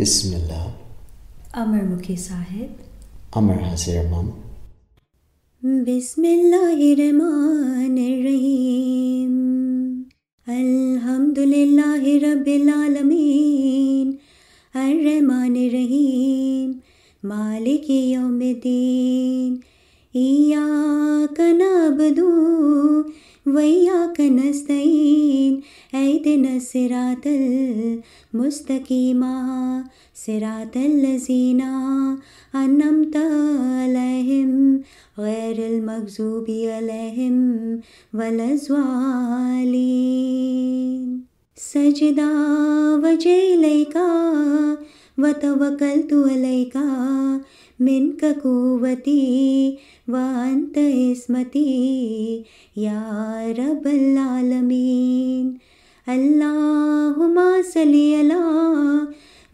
Bismillah. Amar Mukhi Sahib. Amar Hazir Mum. Bismillahirrahmanirrahim. Alhamdulillahi Rabbil Alameen. Ar-Rahmanirrahim. Maliki Yawmiddin. إياك نعبد وإياك نستعين أيدنا الصراط المستقيم صراط الذين أنعمت عليهم غير المغزوب عليهم ولا الزوالين سجدا وجه إليك وتوكلت إليك मिन्ककुवती वान्त इस्मती या रबल्लालमीन अल्लाहुमा सली अला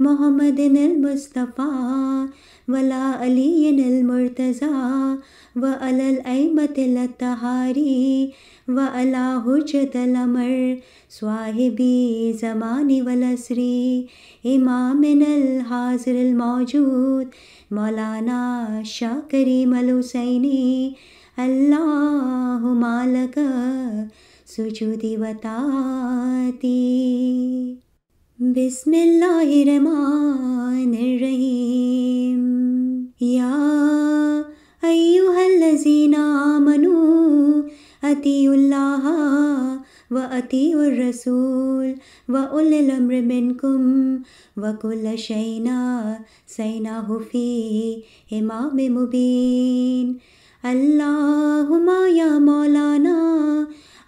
मोहम्मद मुस्तफ़ा वला अली मुर्तज़ा व अलल अमत तहारी व अला हुजत अलमर स्वाहिबी ज़मानी वलसरी इमाम हाजिर मौजूद मौलाना शाकरी मलुसैने अल्लाह मालक सुजूदी बताती बिस्मिल्लाहिर्रहमानिर्रहीम या अय्युहल्लजीना मनु अतिउल्लाह وأطيعوا الرسول وأولي الأمر منكم وكل شيء سيناه في إمام مبين اللهم يا مولانا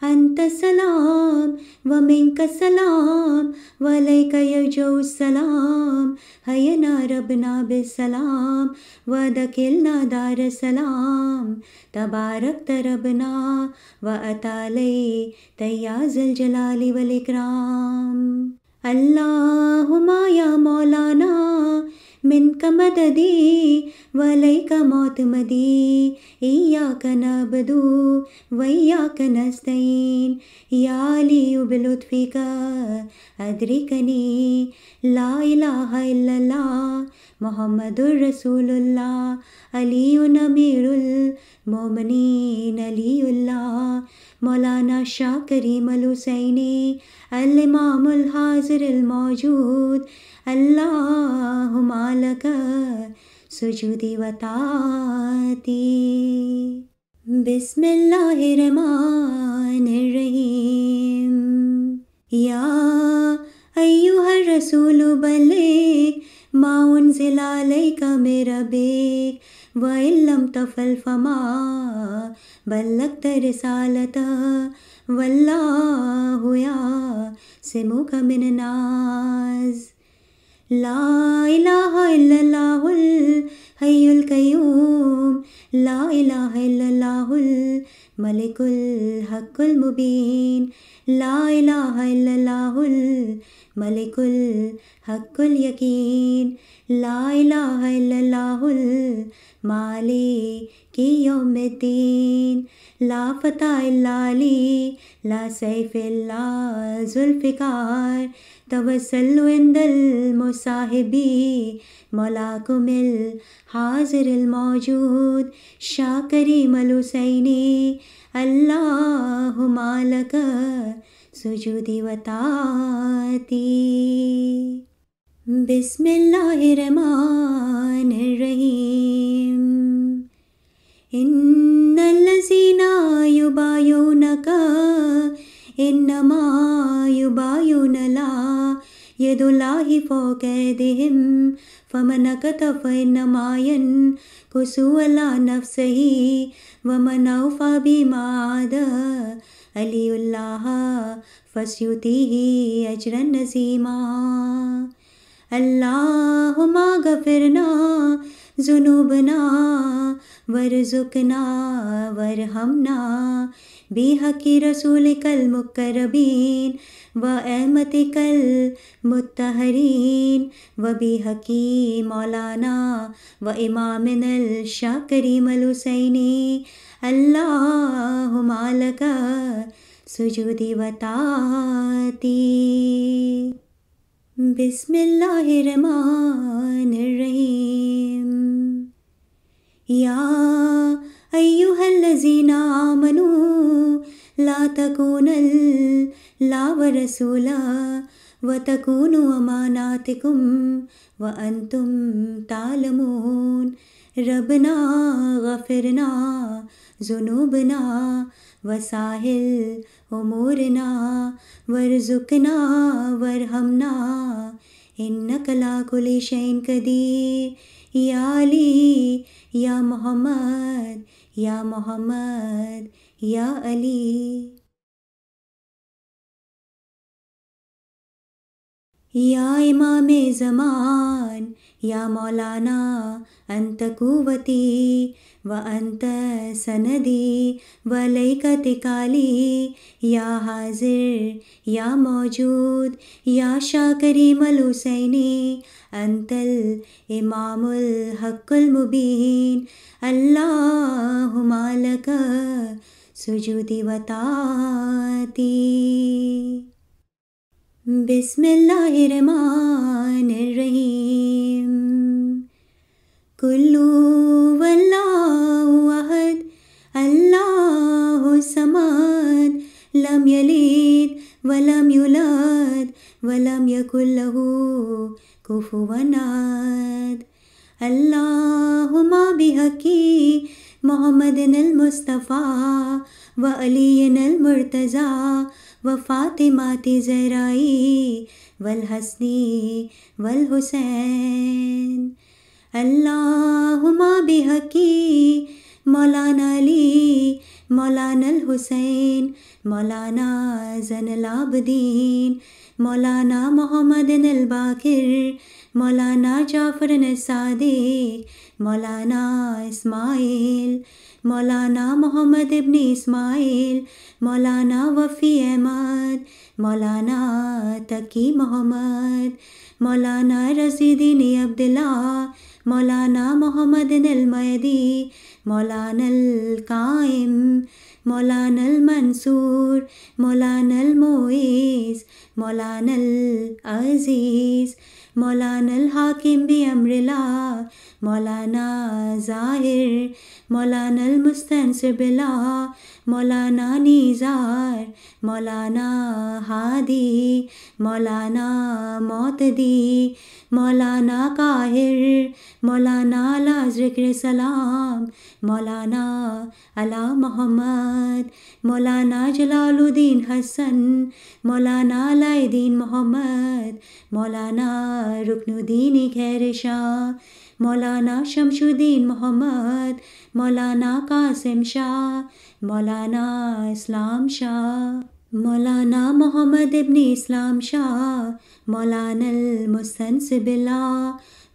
أنت سلام ومنك سلام وليك يرجع السلام هينا ربنا بالسلام ودخلنا دار السلام تباركت ربنا وأتالي يا ذا الجلال والإكرام اللهم يا مولانا منك مددي وإليك معتمدي إياك نعبد وإياك نستعين يا علي بلطفك أدركني لا إله إلا الله محمد رسول الله علي أمير المؤمنين علي الله मौलाना शाह करीम अल हुसैनी अलमामुल हाजिर मौजूद अल्लाह मालक सुजूदी बताती बिस्मिल्लाहिर्रहमानिर्रहीम या अय्युहर रसूल बलिग माउन जिला का मेरा बेग وإن لم تفل فما بلغت رسالته والله يا سموك من ناز لا إله إلا الله الحي القيوم لا إله إلا الله الملك الحق المبين لا إله إلا الله الملك الحق اليقين لا إله إلا الله المالي مالك يوم الدين لا فتح إلا لي لا سيف إلا ذوالفقار توسل عند المصاحب ملاكم الحاضر الموجود شاكري ملوسيني اللهم لك سجودي وطاعتي بسم الله الرحمن الرحيم إن الذين يبايعونك إنما يبايعون الله يد الله فوق أيديهم فمن كتب فإنما ينكس على نفسه ومن أوفى بما عاد ألي الله فسيؤتيه أجرا نزيما अल्लाहुमा गफिरना जुनूबना वर हमना बेहकी रसूल कल मुकरबीन व अहमत कल मुतहरीन व बेहकी मौलाना व इमामिन शाकरीम हुसैनी अल्लाह मालका सुजुदी वताती بسم الله الرحمن الرحيم يا أيها الذين آمنوا لا تكون لا ورسولا وتكونوا أماناتكم وأنتم تعلمون ربنا غفرنا ذنوبنا وساهل أمورنا وارزقنا وارحمنا إنك لا كل شيء قدير يا علي يا محمد يا محمد يا علي या इमाम जमान या मौलाना अंत कुवती व अंत सनदी व काली या हाजिर या मौजूद या शाकरी मलुसैनी अंतल इमामुल हक्कुल मुबीन अल्लाह मालक सुजूदी वताती Bismillahirrahmanirrahim Kullu wallahu ahad Allahu samad Lam yalid walam yulad Walam yakul lahu kufuwan ad Allahumma bihaqi Mohammad Mustafa व अली मुर्तज़ा व फातिमा ज़राई वल हसनी वल हुसैन अल्लाहुमा मौलाना अली मौलाना हुसैन मौलाना जनलाबदीन मौलाना मोहम्मद बाकिर मौलाना जाफर सादिक मौलाना इस्माइल मौलाना मोहम्मद इबन इस्माइल मौलाना वफ़ी अहमद मौलाना तकी मोहम्मद मौलाना रसीदीन अब्दुल्ला മൊലാന മുഹമ്മദ് നൽ മയദി മൊലാനൽ കായം മൊലാനൽ മൻസൂർ മൊലാനൽ മോയിസ് മൊലാനൽ അസീസ് മൊലാനൽ ഹാക്കിം ബി അമ്രില मौलाना ज़ाहिर मौलाना मुस्तनसर बिला मौलाना निज़ार मौलाना हादी मौलाना मोतदी मौलाना काहिर मौलाना ला सलाम मौलाना अला मोहम्मद मौलाना जलालुद्दीन हसन मौलाना लाइदीन मोहम्मद मौलाना रुकनुद्दीन खैर शाह मौलाना शमशुद्दीन मोहम्मद मौलाना कासिम शाह मौलाना इस्लाम शाह मौलाना मोहम्मद इब्न इस्लाम शाह मौलाना मुसन बिला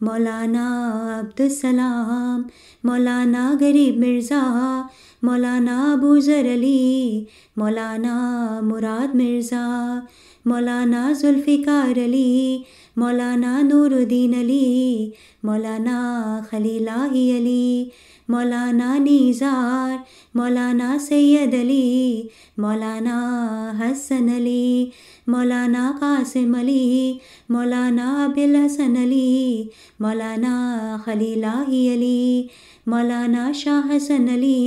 मौलाना अब्दुलसलाम मौलाना गरीब मिर्ज़ा मौलाना अबूज़र अली मौलाना मुराद मिर्ज़ा मौलाना जुल्फ़िकार अली मौलाना नूरुद्दीन अली मौलाना खलीलाही अली मौलाना निज़ार मौलाना सैयद अली मौलाना हसन अली मौलाना कासिम अली मौलाना अबिल हसन अली मौलाना खलीलाही अली मौलाना शाह हसन अली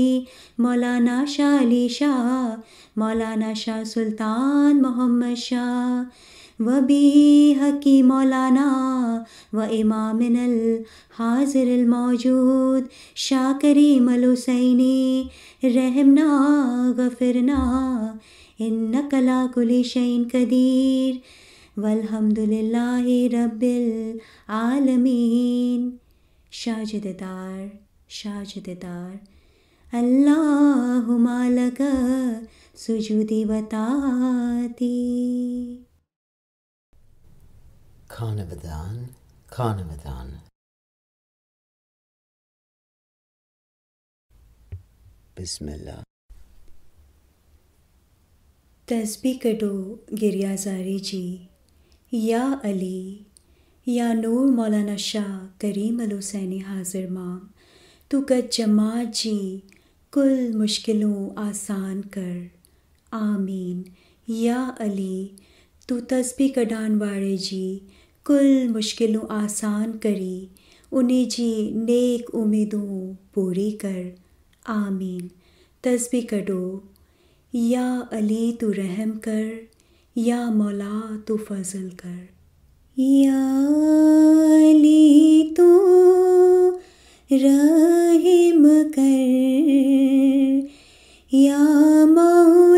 मौलाना शाह अली शाह मौलाना शाह सुल्तान मोहम्मद शाह व बी हकी मौलाना व इमामिन हाजिर मौजूद शाह करीम अलुसैनी रहमना गफिरना إنك لا كل شيء قدير والحمد لله رب العالمين شاجد دار شاجد دار اللهم لك سجودي وطاعتي Carnavadan, Carnavadan. Bismillah. तस्बी कटो गिरियाजारी जी या अली या नूर मौलाना शाह करीम अल हाजिर माम तू कद जमा जी कुल मुश्किलों आसान कर आमीन या अली तू तस्बी कडान वाले जी कुल मुश्किलों आसान करी उन्हें जी नेक उम्मीदों पूरी कर आमीन तस्बी कटो या अली तो रहम कर या मौला तो फजल कर या अली तो रहम कर या मौला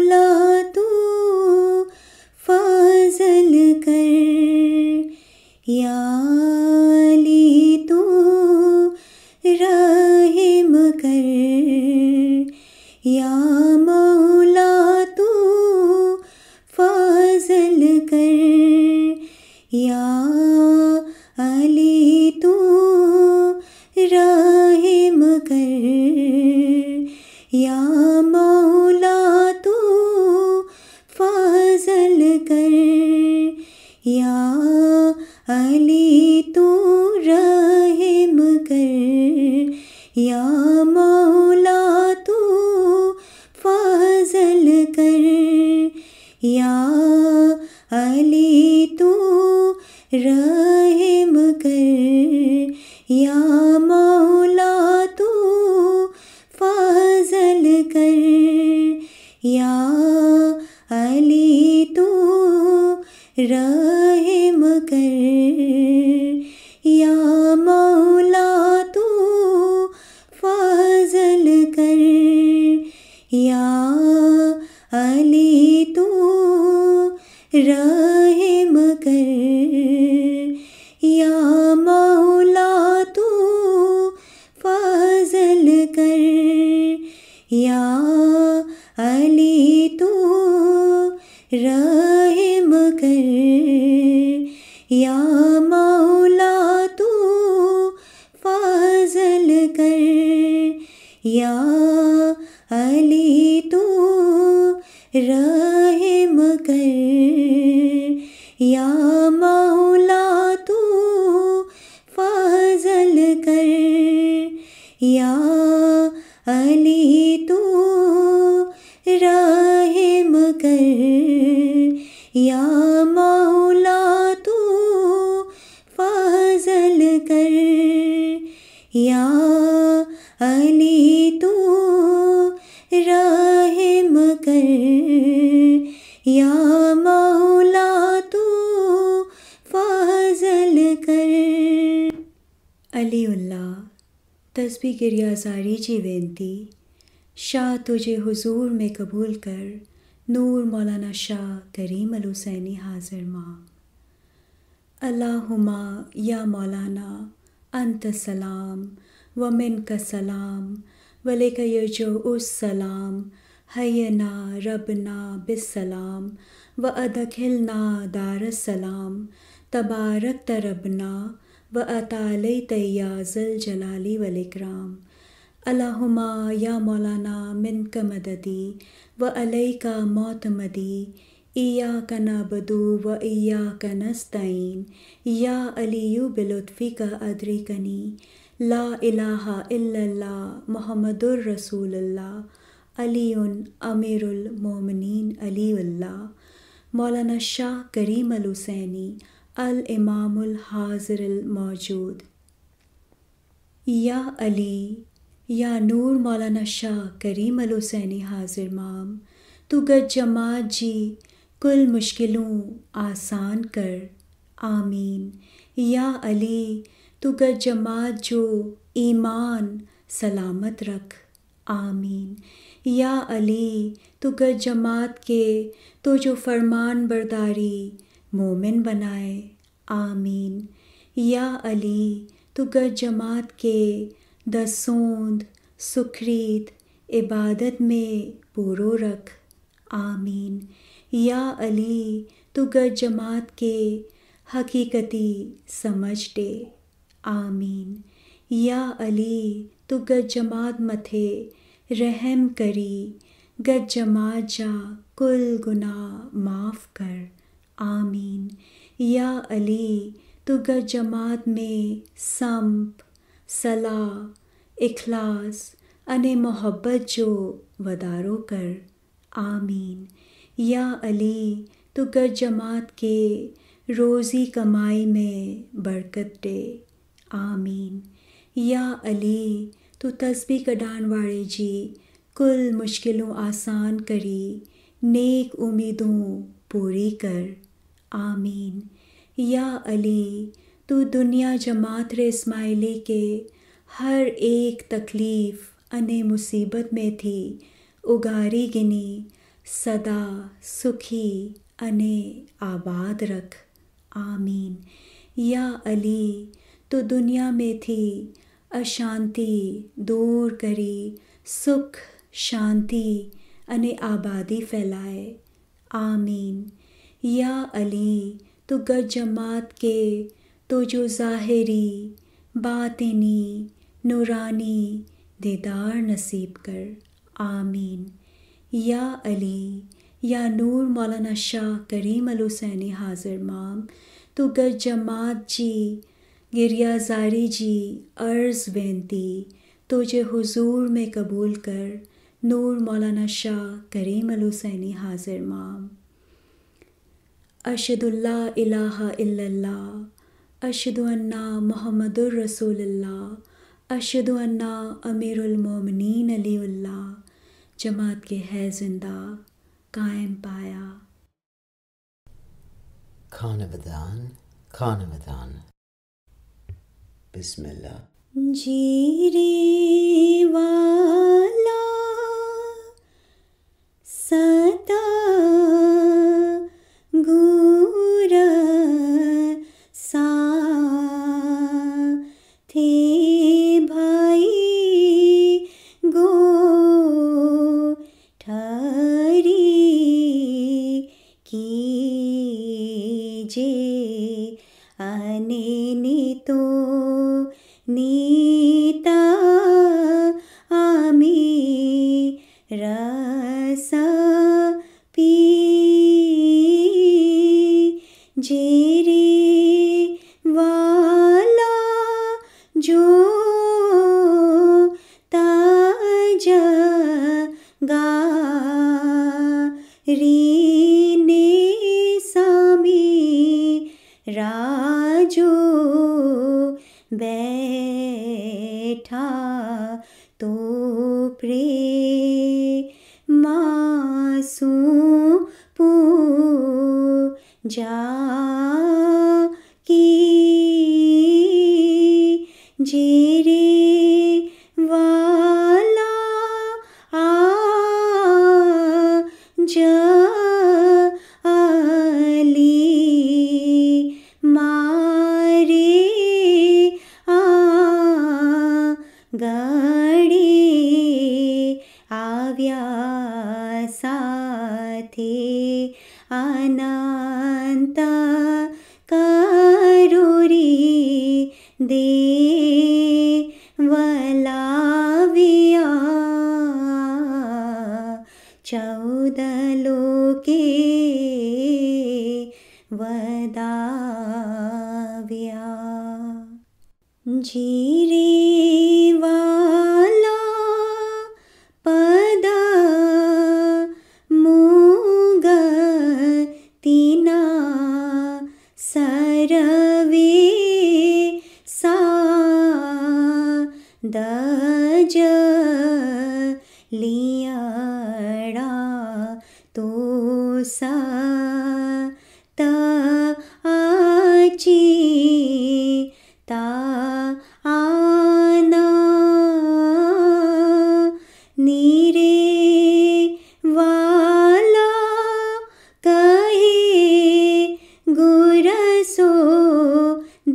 呀。राह मगर या अली तू रहम कर या मौला तू फजल कर उल्ला तस्बी गिरियाजारी जी वेंती शाह तुझे हुजूर में कबूल कर नूर मौलाना शाह करीम अलुसैनी हुसैनी हाजिर माँ अल्लाहुमा या मौलाना अंत सलाम व मिन का सलाम वले का यजो उस सलाम हयना रबना बिसलाम व अदखिलना दार सलाम तबारक तरबना व अताल तयाजल जलाली वलिक्राम अलहुमा या मौलाना मिन का मददी व अलई का मौत मदी إياك نعبد وإياك نستعين يا علي بلطفك أدركني لا إله إلا الله محمد رسول الله علي أمير المؤمنين علي الله मौलाना शाह करीम अल हुसैनी अल इमाम अल हाजिर अल मौजूद या अली या नूर मौलाना शाह करीम अल हुसैनी हाजिर माम तू गज जमा जी कुल मुश्किलों आसान कर आमीन या अली तो गर जमात जो ईमान सलामत रख आमीन या अली तो गर जमात के तो जो फरमान बरदारी मोमिन बनाए आमीन या अली तो गर जमात के दसोंद सुखरीत इबादत में पूरो रख आमीन या अली तो गर जमात के हकीकती समझ दे आमीन या अली तु गर जमात मथे रहम करी गर जमात जा कुल गुना माफ़ कर आमीन या अली तु गर जमात में संप सलाह इखलास अने मोहब्बत जो वदारो कर आमीन या अली तो गज जमात के रोज़ी कमाई में बरकत दे आमीन या अली तो तस्बी कडान वाले जी कुल मुश्किलों आसान करी नेक उम्मीदों पूरी कर आमीन या अली तो दुनिया जमात रे इस्माइली के हर एक तकलीफ़ अने मुसीबत में थी उगारी गिनी सदा सुखी अने आबाद रख आमीन या अली तो दुनिया में थी अशांति दूर करी सुख शांति अने आबादी फैलाए आमीन या अली तो गर जमात के तो जो जाहिरी बातिनी नूरानी दीदार नसीब कर आमीन या अली या नूर मौलाना शाह करीम अल हुसैनी हाजिर माम तो गर जमात जी जारी जी अर्ज़ बेनती तुझे तो हुजूर में कबूल कर नूर मौलाना शाह करीम अल हुसैनी हाजिर माम अशदुल्ला इलाहा इल्लल्ला अशदु अन्ना मोहम्मदुर रसूलुल्लाह अशदु अन्ना अमीरुल मोमिनीन अलीउल्लाह जमात के है जिंदा कायम पाया खानवदान खानवदान बिस्मिल्लाह जीरे वाला सता गु ठाई चौदलोके वदाव्या जीरे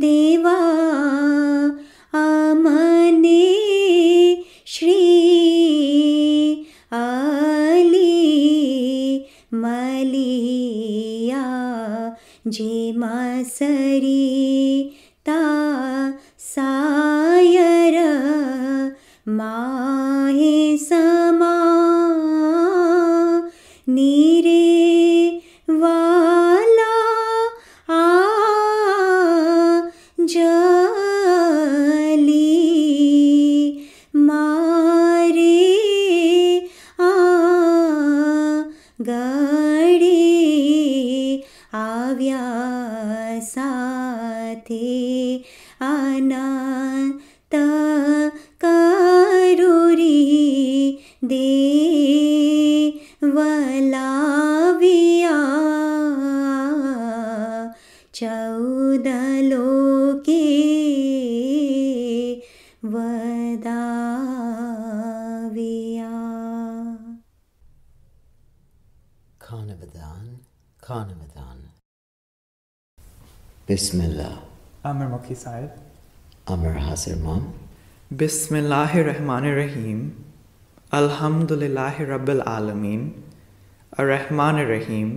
ದೇವಾ Bismillah. Amr Mukhi Sahib. Amr Hazir Mom. Bismillahir Rahmanir Rahim. Alhamdulillahi Rabbil Alameen. Ar-Rahmanir Rahim.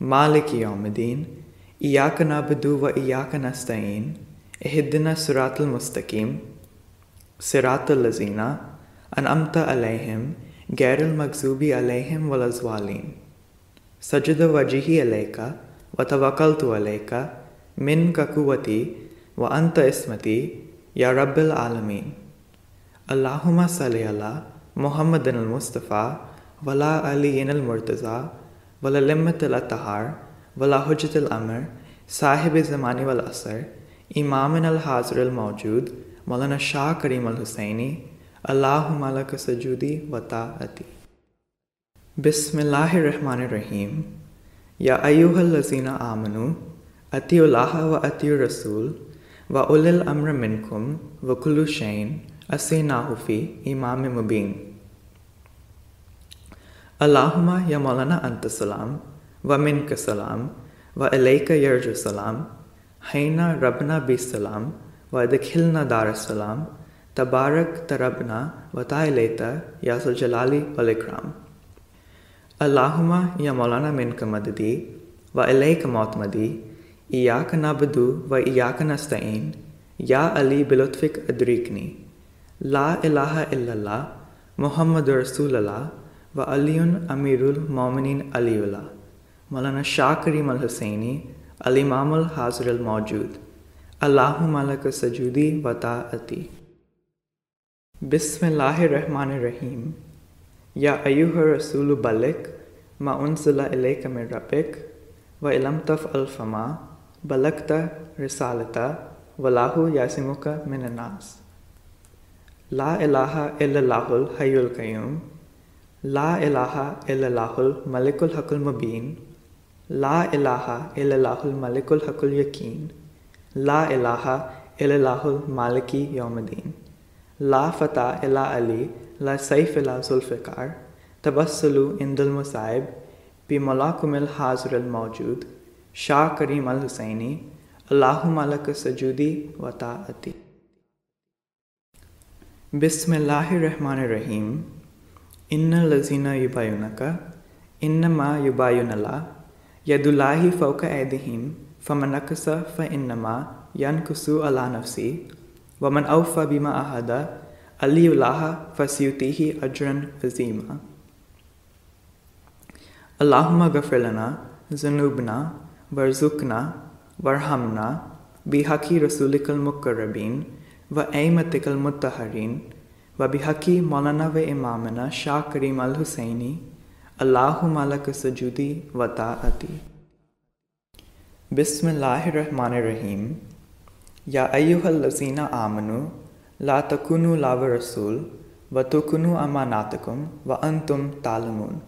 Maliki Yawmiddin. Iyaka na'budu wa iyaka nasta'in. Ihdina siratal mustaqim. Siratal lazina. An'amta alayhim. Gairil magzubi alayhim wal azwalin. Sajda wajhi alayka. Wa tawakkaltu alayka. मिन ककुवति व अंत इसमती या रब्बिल आलमीन अल्लाहुम सलेअला मोहम्मद मुस्तफ़ा वला अली इनल मुर्तज़ा वला लिमत तहार वला हजत अमर साहिब जमानी वल असर इमाम हाजर मौजूद मौलाना शाह करीम हुसैनी अल्लाह मलक सजूदी वता अति बिस्मिल्लाह रहीम या अयुहल लजीना आमनू Atiullah wa Atiur Rasul wa Ulil Amra Minkum wa Kullu Shain Asinahu fi Imam Mubin. Allahumma ya Maulana Anta Salam wa Minka Salam wa Ilayka Yarju Salam Haina Rabbana Bi Salam wa Dakhilna Dar Salam Tabarak Tarabna wa Ta'ilata ya Jalali wal Ikram. Allahumma ya Maulana Minka Madadi wa Ilayka Mautmadi إياك نعبد وإياك نستعين يا علي بلطفك أدركني لا إله إلا الله محمد رسول الله وعلي أمير المؤمنين علي الله مولانا شاكريم الحسيني الإمام الحاضر الموجود اللهم لك سجودي وطاعتي बिस्मिल्लाहिर्रहमानिर्रहीम या अयूह रसूल बलिक मा उनसला elec में रबिक व इलम तफ़ अल्फ़मा بلغت رسالته وله يعصمك من الناس لا إله إلا الله الحي القيوم لا إله إلا الله الملك الحق المبين لا إله إلا الله الملك الحق اليقين لا إله إلا الله المالك يوم الدين لا فتى إلا علي لا سيف إلا ذوالفقار تبسلوا عند المصائب بملاكم الحاضر الموجود शाह करीम अल हुसैनी अल्लाह मलक सजूदी वताअती बिसमीम इन लजीना युबायुनका इन मा युबायुनला यदुल्लाही फ़ौक ऐदहिम फ़मनकस फ़ इनमा यन कसु अला नफसी वमन अवफ़ बीमा अली अलील्लाह फ़सीती ही अजरन अजीमा अल्लाह गफ़रलना जनूबना वरजुकना वरहमना बिहकी मुकरबीन व मुतहरीन व बिहकी मौलाना व इमामना शाह करीम अल हुसैनी अल्लाहमालक सजूदी वताअती रहीम या अयुहलजीना आमनु ला तकुनु लाव रसूल व तुकुनु अमानातकुम व अंतुम तुम तालमुन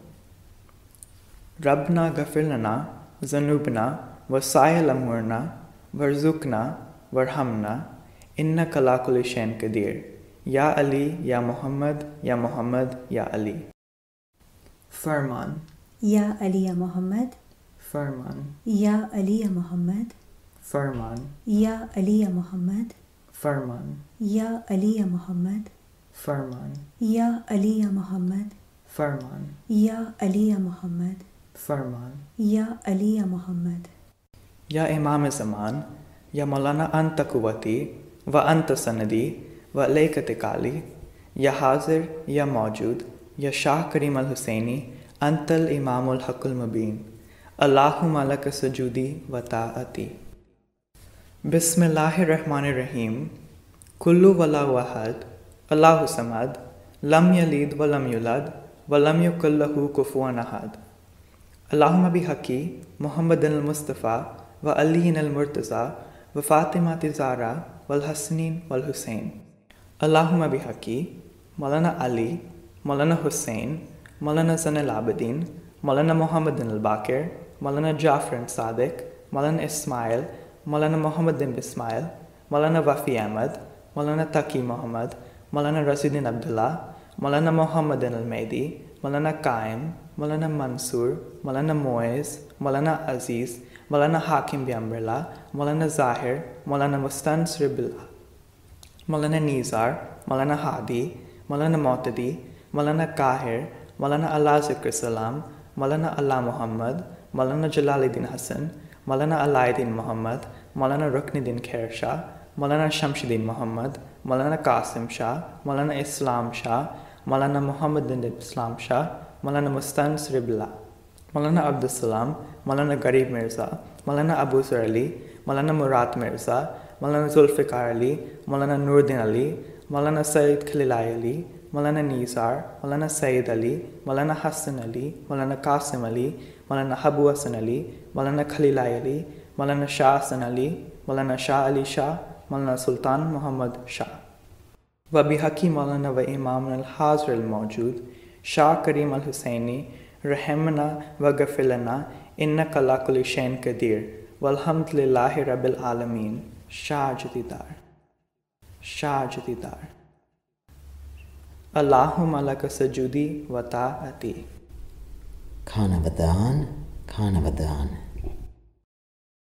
रब ना गफिलना زنوبنا وسائل أمورنا ورزقنا ورحمنا إنك على كل شيء قدير يا علي يا محمد يا محمد يا علي فرمان يا علي يا محمد فرمان يا علي يا محمد فرمان يا علي يا محمد فرمان يا علي يا محمد فرمان يا علي يا محمد فرمان يا علي يا محمد फरमान या अली या मोहम्मद या इमाम जमान या मौलाना अंत कुवती व अंत सनदी व लेकत काली या हाजिर या मौजूद या शाह करीम अल हुसैनी अंतल इमाम हकुल मुबीन अल्लाह मलक सजूदी व ताअती रहीम कुल्लू वला वहद अल्लाह समद लम यलीद व लम युलद व लम युकल्लहू कुफुअन अहद اللهم بحقي محمد المصطفى وعلي المرتزى وفاطمة الزهراء والحسنين والحسين اللهم بحقي مولانا علي مولانا حسين مولانا زن العابدين مولانا محمد الباكر مولانا جعفر صادق مولانا إسماعيل مولانا محمد بن إسماعيل مولانا وفي أحمد مولانا تقي محمد مولانا رشيد عبد الله مولانا محمد المهدي Malana Kaim, Malana Mansur, Malana Moez, Malana Aziz, Malana Hakim Biamrilla, Malana Zahir, Malana Mustan Sribillah, Malana Nizar, Malana Hadi, Malana Motadi, Malana Kahir, Malana Allah Zikr Salam, Malana Allah Muhammad, Malana Jalaluddin Hassan, Malana Alaidin Muhammad, Malana Ruknuddin Khair Malana Shamshidin Muhammad, Malana Qasim Shah, Malana Islam Shah, Malana Muhammad bin Islam Shah, Malana Mustan Sribullah, Malana Abdul Salam, Malana Garib Mirza, Malana Abu Sur Malana Murat Mirza, Malana Zulfikar Ali, Malana Nurdin Ali, Malana Said Khalilai Ali, Malana Nizar, Malana Said Ali, Malana Hassan Ali, Malana Qasim Ali, Malana Habu Hassan Ali, Malana Khalilai Ali, Malana Shah Hassan Ali, Malana Shah Ali Shah, Malana Sultan Muhammad Shah. व हकी मौलाना व इमाम हाजर शाह करीम अल हुसैनी रहमना व गफिलना इन कलाकुलशैन कदीर वलहमदिल्ला रबालमीन शाह जदीदार शाह जदीदार अल्लाह सजूदी वता अती खाना बदान खाना बदान